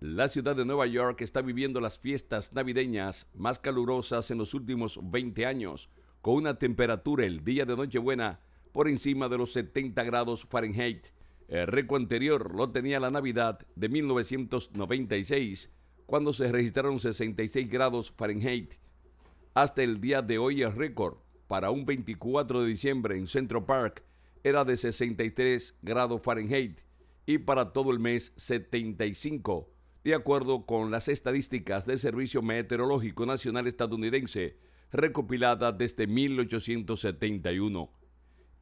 La ciudad de Nueva York está viviendo las fiestas navideñas más calurosas en los últimos 20 años, con una temperatura el día de Nochebuena por encima de los 70 grados Fahrenheit. El récord anterior lo tenía la Navidad de 1996, cuando se registraron 66 grados Fahrenheit. Hasta el día de hoy el récord para un 24 de diciembre en Central Park era de 63 grados Fahrenheit y para todo el mes 75 de acuerdo con las estadísticas del Servicio Meteorológico Nacional Estadounidense, recopilada desde 1871,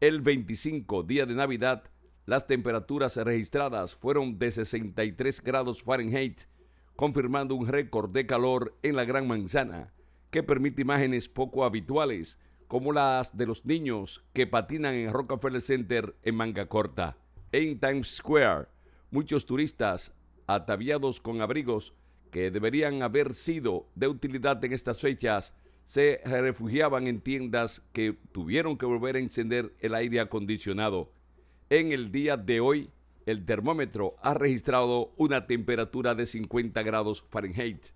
el 25 día de Navidad, las temperaturas registradas fueron de 63 grados Fahrenheit, confirmando un récord de calor en la Gran Manzana, que permite imágenes poco habituales, como las de los niños que patinan en Rockefeller Center en manga corta. En Times Square, muchos turistas ataviados con abrigos que deberían haber sido de utilidad en estas fechas, se refugiaban en tiendas que tuvieron que volver a encender el aire acondicionado. En el día de hoy, el termómetro ha registrado una temperatura de 50 grados Fahrenheit.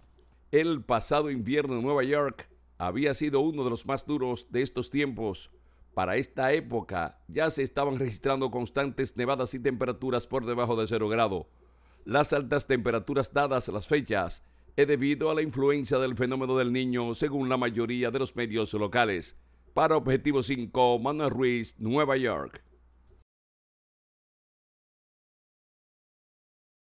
El pasado invierno en Nueva York había sido uno de los más duros de estos tiempos. Para esta época ya se estaban registrando constantes nevadas y temperaturas por debajo de 0 grado. Las altas temperaturas dadas las fechas es debido a la influencia del fenómeno del niño según la mayoría de los medios locales. Para Objetivo 5, Manuel Ruiz, Nueva York.